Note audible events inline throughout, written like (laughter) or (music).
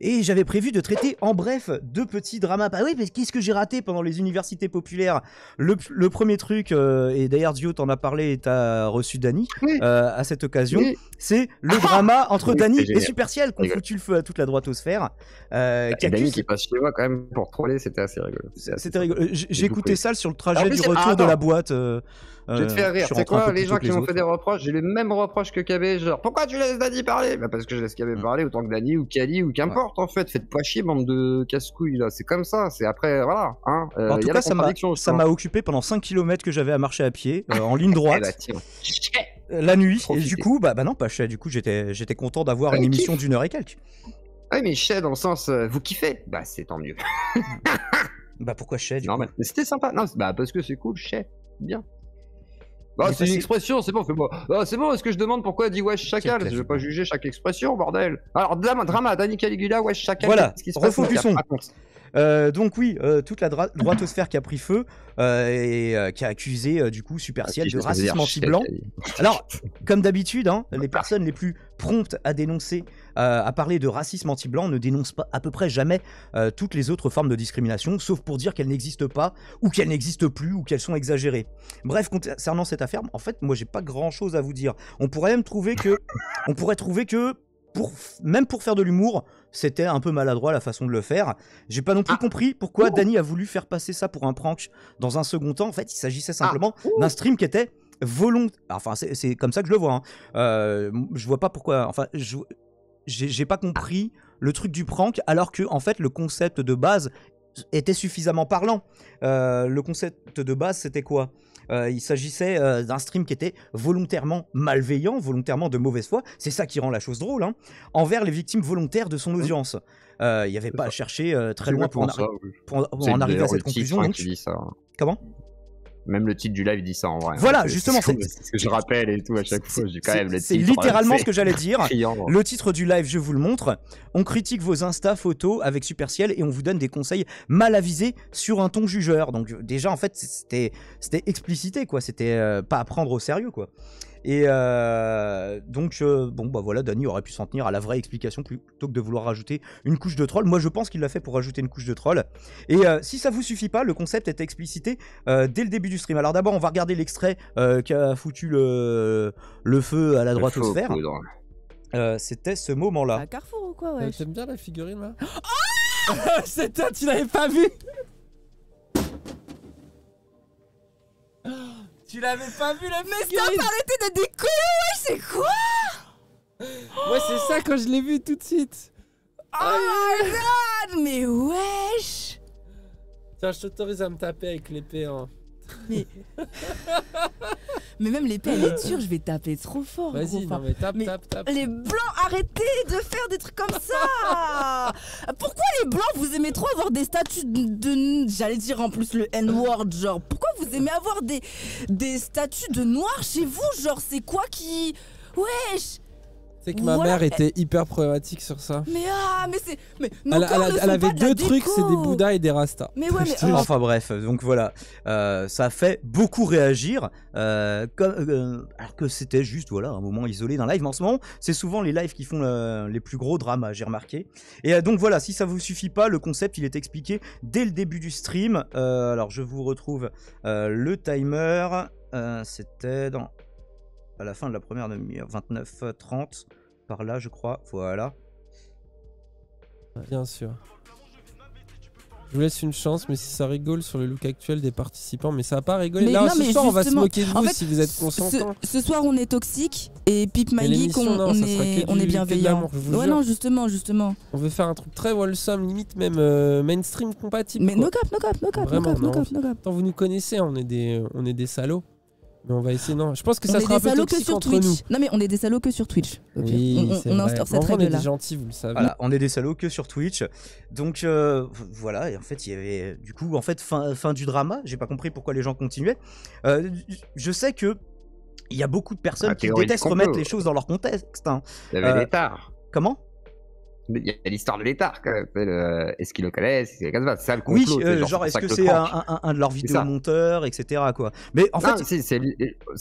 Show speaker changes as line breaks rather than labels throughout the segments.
Et j'avais prévu de traiter en bref deux petits dramas. bah oui, mais qu'est-ce que j'ai raté pendant les universités populaires le, premier truc, euh, et d'ailleurs Dio t'en a parlé et t'as reçu Dany euh, à cette occasion, c'est le ah! drama entre Dani Dany et Superciel qui ont foutu le feu à toute la droitosphère. Euh, a Dany qui passe chez moi quand même pour troller, c'était assez rigolo. C'était rigolo. Euh, j'ai écouté ça sur le trajet du retour ah, de la boîte je vais te euh, faire rire. C'est quoi les gens qui m'ont fait
des reproches J'ai les mêmes reproches que KB. Genre, pourquoi tu laisses Dany parler bah Parce que je laisse KB parler autant que Dany, ou Kali ou qu'importe en fait. Faites pas chier, bande de casse-couilles là. C'est comme ça. C'est après, voilà. Hein. Euh, en tout cas, ça m'a
occupé pendant 5 km que j'avais à marcher à pied, euh, en ligne (laughs) eh ben, droite. la nuit. Et du coup, bah, bah non, pas cher. Du coup, j'étais content d'avoir une émission d'une heure et quelques. Ah oui, mais chais dans le sens, vous kiffez Bah, c'est tant mieux. bah, pourquoi chez du
coup c'était sympa. Non, bah, parce que c'est cool, chais, Bien. Bah, c'est une expression, c'est bon, fais moi c'est bon, est-ce que je demande pourquoi elle dit wesh chacal Je vais pas juger chaque expression, bordel. Alors, drama, drama Danny Caligula, wesh chacal. Voilà, refocusons.
Euh, donc oui, euh, toute la droitosphère qui a pris feu euh, et qui a accusé du coup Super de racisme anti-blanc. Alors, comme d'habitude, hein, les ah. personnes les plus promptes à dénoncer, à parler de racisme anti-blanc, ne dénoncent pas à peu près jamais toutes les autres formes de discrimination, sauf pour dire qu'elles n'existent pas ou qu'elles n'existent plus ou qu'elles sont exagérées. Bref, concernant cette affaire, en fait, moi j'ai pas grand-chose à vous dire. On pourrait même trouver que, on pourrait trouver que même pour faire de l'humour, c'était un peu maladroit la façon de le faire. J'ai pas non plus ah. compris pourquoi Dany a voulu faire passer ça pour un prank dans un second temps. En fait, il s'agissait ah. simplement d'un stream qui était volontaire. Enfin, c'est comme ça que je le vois. Hein. Euh, je vois pas pourquoi. Enfin, j'ai pas compris le truc du prank, alors que en fait, le concept de base était suffisamment parlant. Euh, le concept de base, c'était quoi euh, il s'agissait euh, d'un stream qui était volontairement malveillant, volontairement de mauvaise foi. C'est ça qui rend la chose drôle, hein, envers les victimes volontaires de son mmh. audience. Euh, il n'y avait pas à chercher très loin pour en, arriver à cette conclusion.
Hein. Comment même le titre du live dit ça en vrai. Voilà, justement, c'est ce que je rappelle et tout à chaque fois. C'est littéralement euh, ce que j'allais dire. le
titre du live, je vous le montre. On critique vos Insta photos avec Superciel et on vous donne des conseils mal avisés sur un ton jugeur. Donc déjà, en fait, c'était explicité, quoi. C'était euh, pas à prendre au sérieux, quoi. Et euh, donc, euh, bon, bah voilà, Danny aurait pu s'en tenir à la vraie explication plutôt que de vouloir rajouter une couche de troll. Moi, je pense qu'il l'a fait pour rajouter une couche de troll. Et euh, si ça vous suffit pas, le concept est explicité dès le début du stream. Alors d'abord, on va regarder l'extrait a foutu le, feu à la droite sphère. C'était ce moment-là. À
Carrefour ou quoi, ouais J'aime bien la figurine là oh ah (laughs) C'était, tu l'avais pas vu
Tu l'avais pas vu la Mais stop, arrêtez de déconner, c'est quoi
oh Ouais, c'est ça quand
je l'ai vu tout de suite.
Oh my
god, mais wesh
Tiens, je t'autorise à me taper avec l'épée, hein. Mais... (laughs) Mais même l'épée, elle est dure, je vais
taper trop fort. Vas-y, Les blancs, arrêtez de faire des trucs comme ça (laughs) Pourquoi les blancs, vous aimez trop avoir des statues de. J'allais dire en plus le N-word, genre. Pourquoi vous aimez avoir des, des statues de noirs chez vous Genre, c'est quoi qui. Wesh ma mère était
hyper problématique sur ça.
Mais ah, mais c'est. Mais elle, avait deux trucs, c'est des Bouddhas et des Rastas. Mais (laughs) Enfin bref, donc voilà. Euh, ça fait beaucoup réagir. Euh, euh, alors que c'était juste, voilà, un moment isolé d'un live. Mais en ce moment, c'est souvent les lives qui font les plus gros dramas, j'ai remarqué. Et donc voilà, si ça vous suffit pas, le concept, il est expliqué dès le début du stream. alors je vous retrouve le timer. c'était dans à la fin de la première demi-heure, 29, 30 par là, je crois. Voilà.
Bien sûr. Je vous laisse une chance, mais si ça rigole sur le look actuel des participants, mais ça a pas rigolé. Là, ce soir, on va se moquer de vous si vous êtes consentants.
Ce, soir, on est toxique et Pip My on, est, on bienveillant. Ouais, non, justement, justement.
On veut faire un truc très wholesome, limite même euh, mainstream compatible. Mais no cap, no cap, no cap, no cap, no cap, vous nous connaissez, hein, on est des, on est des salauds on va essayer, non. Je pense que ça sera un peu toxique sur Twitch. nous.
Non, mais on est des salauds que sur Twitch. on, est des gentils, vous le savez. on est des salauds que sur Twitch. Donc euh, voilà, et en fait, il y avait du coup, en fait, fin, fin du drama. J'ai pas compris pourquoi les gens continuaient. Euh, je sais que il y a beaucoup de personnes qui détestent remettre les choses dans leur contexte. Hein. avait euh, des tards. Comment il y
a l'histoire de l'état, Est-ce qu'ils le connaissent C'est euh, ça le complot. Oui, genre, est-ce que, c'est un, de leurs vidéos-monteurs,
etc. Quoi.
Mais en fait. C'est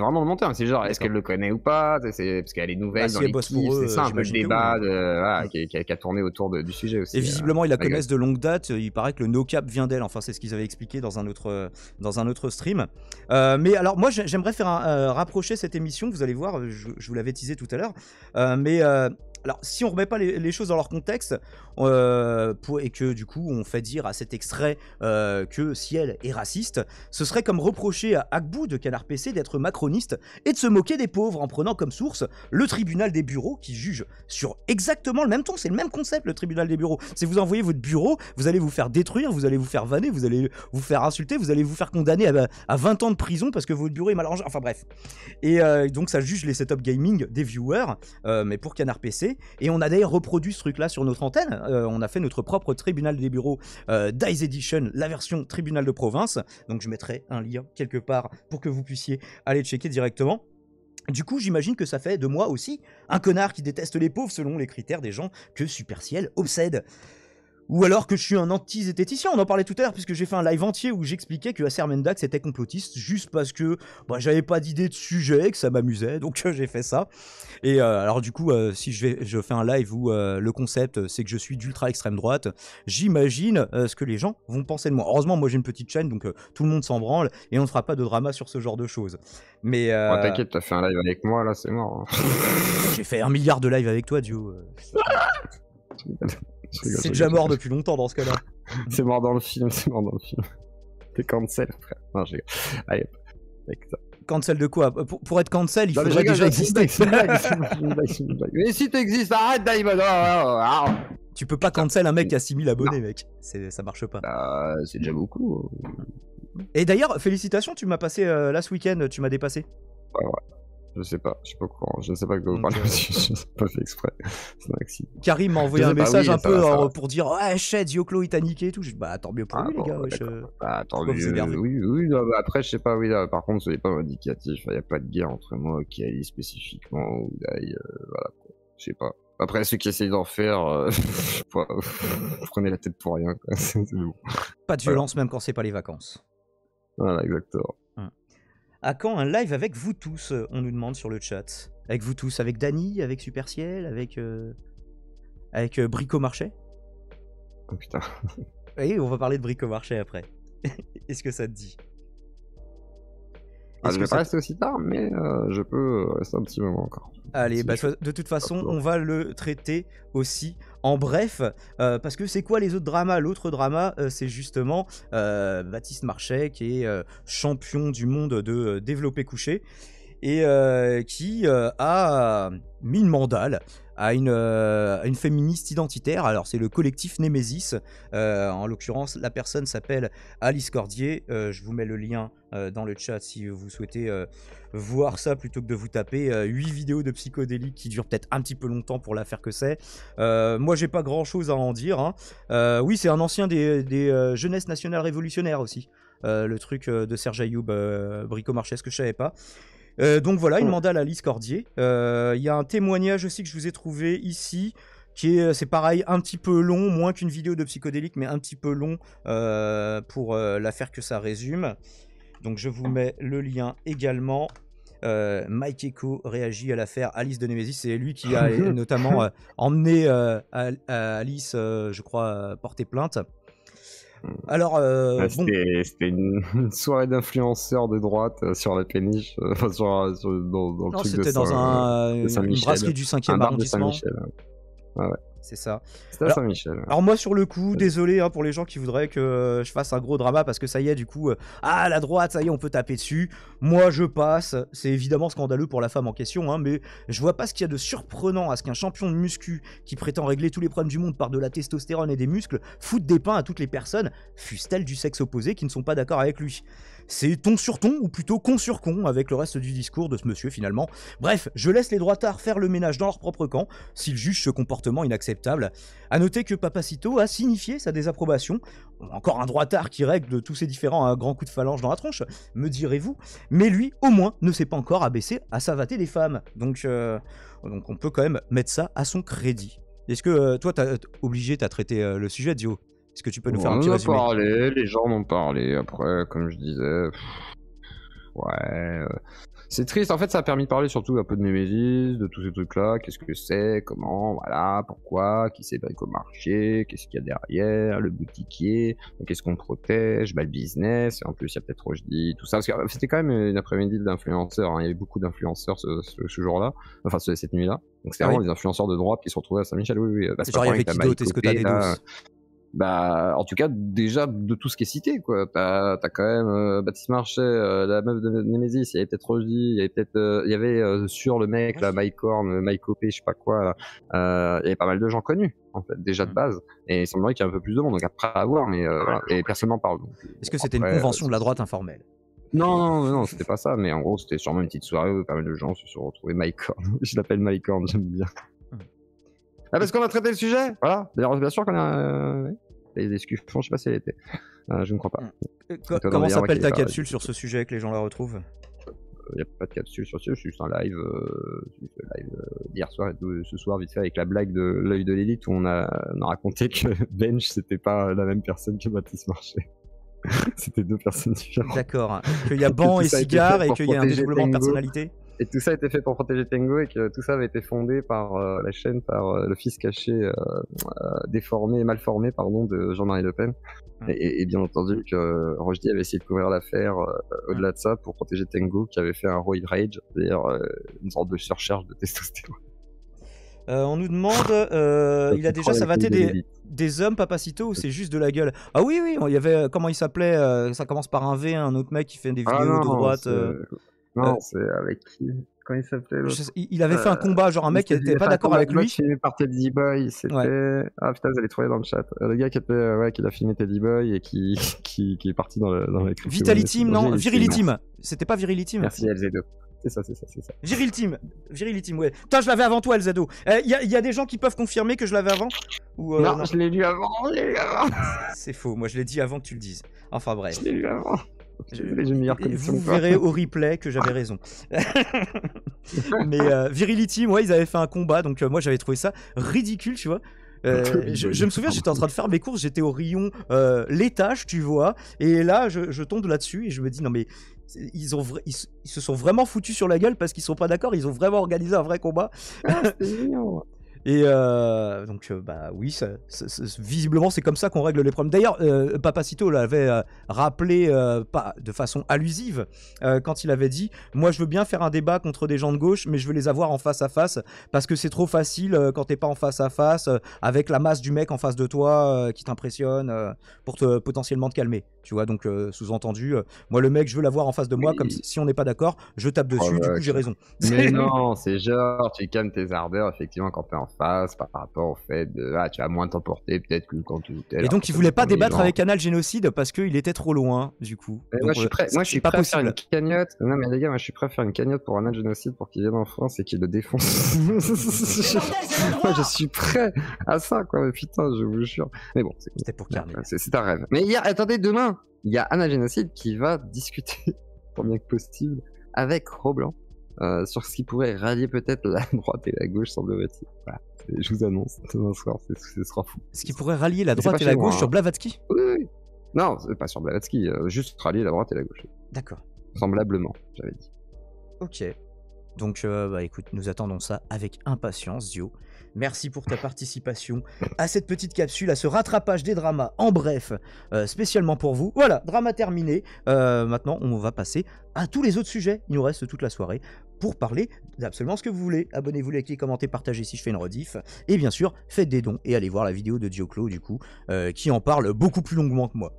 vraiment le monteur. C'est genre, est-ce qu'elle le connaît ou pas Parce qu'elle est nouvelle bah, dans les C'est ça un peu le débat mm. qui, a, tourné autour du sujet aussi. Et visiblement, il ils euh, la connaissent de
longue date. Il paraît que le no-cap vient d'elle. Enfin, c'est ce qu'ils avaient expliqué dans un autre, dans un autre stream. Euh, mais alors, moi, j'aimerais faire un, rapprocher cette émission. Vous allez voir, je, je vous l'avais teasé tout à l'heure. mais alors, si on remet pas les, choses dans leur contexte, euh, et que du coup on fait dire à cet extrait euh, que Ciel est raciste, ce serait comme reprocher à Agbu de Canard PC d'être macroniste et de se moquer des pauvres en prenant comme source le tribunal des bureaux qui juge sur exactement le même ton, c'est le même concept le tribunal des bureaux. Si vous envoyez votre bureau, vous allez vous faire détruire, vous allez vous faire vanner, vous allez vous faire insulter, vous allez vous faire condamner à, 20 ans de prison parce que votre bureau est mal rangé, enfin bref. Et euh, donc ça juge les setup gaming des viewers, euh, mais pour Canard PC, et on a d'ailleurs reproduit ce truc-là sur notre antenne. Euh, on a fait notre propre tribunal des bureaux euh, Dice Edition, la version tribunal de province. Donc je mettrai un lien quelque part pour que vous puissiez aller checker directement. Du coup, j'imagine que ça fait de moi aussi un connard qui déteste les pauvres selon les critères des gens que Superciel obsède. Ou alors que je suis un anti-zététicien, on en parlait tout à l'heure, puisque j'ai fait un live entier où j'expliquais que Acer Mendax était complotiste, juste parce que bah, j'avais pas d'idée de sujet, que ça m'amusait, donc euh, j'ai fait ça. Et euh, alors du coup, euh, si je, fais un live où le concept c'est que je suis d'ultra-extrême droite, j'imagine ce que les gens vont penser de moi. Heureusement, moi j'ai une petite chaîne, donc tout le monde s'en branle, et on ne fera pas de drama sur ce genre de choses.
Mais... T'inquiète, t'as fait un live avec moi, là c'est mort. Hein. (laughs)
j'ai fait un milliard de lives avec toi, Dio. (laughs) C'est déjà mort depuis longtemps dans ce cas-là.
(laughs) c'est mort dans le film, c'est mort dans le film. (laughs) T'es cancel, frère. Non, j'ai. Allez,
Cancel de quoi pour, être cancel, il faudrait déjà exister. (laughs) Mais si t'existes, arrête Diamond Tu peux pas cancel un mec qui a 6000 abonnés, mec. Ça marche pas. Bah, c'est déjà beaucoup. Et d'ailleurs, félicitations, tu m'as passé euh, last là ce week-end, tu m'as dépassé. Ouais, ouais. Je sais
pas, je suis pas au courant, je ne sais pas que vous parlez, euh, (laughs) je sais pas fait exprès. (laughs) C'est un accident. Karim m'a envoyé un message un peu euh, pour
dire Ah, chède, Yoklo, il t'a niqué et tout. Je dis Bah, tant mieux pour ah lui, les gars. Je... Bah, tant mieux. Bah,
oui, oui, bah, après, je sais pas, oui, là, par contre, ce n'est pas indicatif. Il n'y a pas de guerre entre moi qui aille spécifiquement ou d'ailleurs. voilà, je sais pas. Après, ceux qui essayent d'en faire, vous euh, (laughs) prenez la tête pour rien. Quoi. Bon. Pas de violence,
même quand c'est pas les vacances. Voilà, exactement. À quand un live avec vous tous euh, On nous demande sur le chat. Avec vous tous, avec Dany, avec Superciel, avec. Euh, avec euh, Brico Oh putain. Oui, (laughs) on va parler de Brico Marché après. (laughs) Est-ce que ça te dit ah, Je vais ça... pas aussi tard, mais
je peux rester un petit moment encore.
Allez, bah, de toute façon, on va le traiter aussi en bref, euh, parce que c'est quoi les autres dramas L'autre drama, euh, c'est justement euh, Baptiste Marchais, qui est champion du monde de développer couché, et qui a mis une mandale euh, à une, féministe identitaire. Alors c'est le collectif nemesis euh, en l'occurrence, la personne s'appelle Alice Cordier. Euh, je vous mets le lien dans le chat si vous souhaitez voir ça plutôt que de vous taper huit vidéos de psychodéliques qui durent peut-être un petit peu longtemps pour l'affaire que c'est. moi j'ai pas grand chose à en dire. Hein. oui c'est un ancien des, jeunesses nationales révolutionnaires aussi. le truc de Serge Ayoub, brico ce que je savais pas. Euh, donc voilà, il hmm. mandale à Cordier. Euh, il y a un témoignage aussi que je vous ai trouvé ici. Qui est, euh, c'est pareil, un petit peu long, moins qu'une vidéo de psychodélique, mais un petit peu long pour l'affaire que ça résume. Donc je vous mets le lien également. Mike Echo réagit à l'affaire Alice de Nemesis. C'est lui qui a (laughs) notamment emmené Alice, je crois, porter plainte. Euh, Alors, euh, bah,
c'était, bon. (laughs) une, soirée d'influenceurs de droite euh, sur la péniche, euh, enfin, sur, sur, dans, dans le truc de c'était dans un, une brasserie du 5e arrondissement. Ouais ouais.
C'est ça. ça Saint-Michel. Alors, moi, sur le coup, désolé hein, pour les gens qui voudraient que je fasse un gros drama parce que ça y est, du coup, euh, ah, la droite, ça y est, on peut taper dessus. Moi, je passe. C'est évidemment scandaleux pour la femme en question, hein, mais je vois pas ce qu'il y a de surprenant à ce qu'un champion de muscu qui prétend régler tous les problèmes du monde par de la testostérone et des muscles foute des pains à toutes les personnes, fussent-elles du sexe opposé, qui ne sont pas d'accord avec lui c'est ton sur ton, ou plutôt con sur con, avec le reste du discours de ce monsieur finalement. Bref, je laisse les droitards faire le ménage dans leur propre camp, s'ils jugent ce comportement inacceptable. A noter que Papacito a signifié sa désapprobation, encore un droitard qui règle tous ses différents à un grand de phalange dans la tronche, me direz-vous, mais lui, au moins, ne s'est pas encore abaissé à savater des femmes. Donc, euh, donc on peut quand même mettre ça à son crédit. Est-ce que euh, toi, t'as obligé, t'as traité euh, le sujet, Dio est-ce que tu peux nous faire un petit résumé parlé,
Les gens m'ont parlé. Après, comme je disais, ouais. Euh, c'est triste, en fait ça a permis de parler surtout un peu de Nemesis, de tous ces trucs-là, qu'est-ce que c'est, comment, voilà, pourquoi, qui s'est au marché, qu'est-ce qu'il y a derrière, le boutiquier, qu'est-ce qu'on protège, bah, le business, en plus il y a peut-être dis tout ça, parce que euh, c'était quand même une après-midi d'influenceurs, hein. il y avait beaucoup d'influenceurs ce, ce, jour-là, enfin cette nuit-là, donc c'était ah vraiment des influenceurs de droite qui se retrouvaient à Saint-Michel, oui, oui, bah, c'est genre il y avait qui est des bah, en tout cas, déjà de tout ce qui est cité, quoi. T'as as quand même euh, Baptiste Marchais, euh, la meuf de Nemesis, il y avait peut-être Rosie, il y avait peut-être, euh, il y avait sur le mec, là, Mike Horn, je sais pas quoi, il y avait pas mal de gens connus, en fait, déjà de mm. base. Et il semblerait qu'il y ait un peu plus de monde, donc après à voir, mais et personnellement, n'en Est-ce que c'était une convention de
la droite informelle
non, non, non, c'était pas ça, mais en gros, c'était sûrement une petite soirée où pas mal de gens se sont retrouvés Mike (laughs) je l'appelle Mike j'aime bien. Mm.
Ah, parce qu'on a traité le sujet Voilà. Bien sûr qu'on a.
Les des je je sais pas si elle était. Euh, je ne crois pas. Euh, euh, comment s'appelle ta capsule
sur ce sujet que les gens la retrouvent
il n'y a pas de capsule sur ce, je suis juste un live, hier soir et ce soir vite fait avec la blague de l'œil de l'élite où on a, raconté que (laughs) Bench c'était pas la même personne que Baptiste Marché. (laughs) c'était deux personnes
différentes. D'accord. (laughs) Qu'il y a ban et cigare et qu'il y a un développement de personnalité
et tout ça a été fait pour protéger Tango et que tout ça avait été fondé par euh, la chaîne, par euh, le fils caché, euh, déformé, mal formé, pardon, de Jean-Marie Le Pen. Et, bien entendu que Rojdi avait essayé de couvrir l'affaire au-delà de ça pour protéger Tango qui avait fait un Roy Rage, c'est-à-dire une sorte de surcharge de testostérone.
on nous demande, il a déjà savaté des, des hommes papacito ou c'est juste de la gueule Ah oui, oui, il y avait, comment il s'appelait Ça commence par un V, un autre mec qui fait des ah vidéos de droite. Non, euh, c'est avec qui Comment il s'appelait il, avait fait un euh, combat, genre un mec qui était pas d'accord avec lui.
filmé par Teddy Boy, c'était. Ah putain, vous allez trouver dans le chat. le gars qui, était, ouais, qui a filmé Teddy Boy et qui, (laughs) qui, qui est parti dans, le, dans Vitality Team, non Virility Team.
C'était pas Virility Team Merci LZ2. C'est ça, c'est ça, c'est ça. Viril Team. Team, ouais. Putain, je l'avais avant toi, Elzado. Il euh, y, y, a des gens qui peuvent confirmer que je l'avais avant non, je l'ai lu avant, je l'ai lu avant. c'est faux, moi je l'ai dit avant que tu le dises. Enfin bref. Je l'ai lu avant. Vous verrez au replay que j'avais raison. (laughs) Mais euh, Virility, moi, ils avaient fait un combat, donc euh, moi j'avais trouvé ça ridicule, tu vois. Euh, ah, je, me souviens, j'étais en train de faire mes courses, j'étais au rayon l'étage, tu vois, et là, je, tombe là-dessus et je me dis non mais ils ont ils, se sont vraiment foutus sur la gueule parce qu'ils sont pas d'accord, ils ont vraiment organisé un vrai combat. Ah, et euh, donc, euh, bah oui, visiblement, c'est comme ça qu'on règle les problèmes. D'ailleurs, euh, Papacito l'avait rappelé pas de façon allusive quand il avait dit Moi, je veux bien faire un débat contre des gens de gauche, mais je veux les avoir en face à face parce que c'est trop facile quand t'es pas en face à face avec la masse du mec en face de toi qui t'impressionne pour te potentiellement te calmer. Tu vois, donc sous-entendu, moi, le mec, je veux l'avoir en face de moi, comme si, on n'est pas d'accord, je tape dessus, du coup, j'ai raison. Mais (laughs) non,
c'est genre, tu calmes tes ardeurs, effectivement, quand t'es en face par rapport au fait de ah, tu vas moins t'emporter peut-être que quand tu Et donc il voulait pas débattre avec
Anal Génocide parce qu'il était trop loin du coup. Eh, moi je suis euh, prêt, à faire une
cagnotte. Non mais les gars, moi je suis prêt à faire une cagnotte pour Anal Génocide pour qu'il vienne en France et qu'il le défonce. (laughs) (laughs) moi je suis prêt à ça quoi, mais putain, je vous jure. Mais bon, c'était pour C'est un rêve. Mais attendez, demain, il y a Anna Génocide qui va discuter, (laughs) Pour bien que possible, avec Roblan euh, sur ce qui pourrait rallier peut-être la (laughs) droite et la gauche, sur Je vous annonce,
ce qui pourrait rallier la droite et la gauche hein. sur Blavatsky
oui, oui. Non, pas sur Blavatsky, euh, juste rallier la droite et la gauche. D'accord. Semblablement, j'avais dit.
Ok. Donc, euh, bah écoute, nous attendons ça avec impatience, Dio. Merci pour ta participation à cette petite capsule, à ce rattrapage des dramas, en bref, euh, spécialement pour vous. Voilà, drama terminé. Euh, maintenant, on va passer à tous les autres sujets. Il nous reste toute la soirée pour parler d'absolument ce que vous voulez. Abonnez-vous, likez, commentez, partagez si je fais une rediff. Et bien sûr, faites des dons et allez voir la vidéo de Dioclo, du coup, euh, qui en parle beaucoup plus longuement que moi.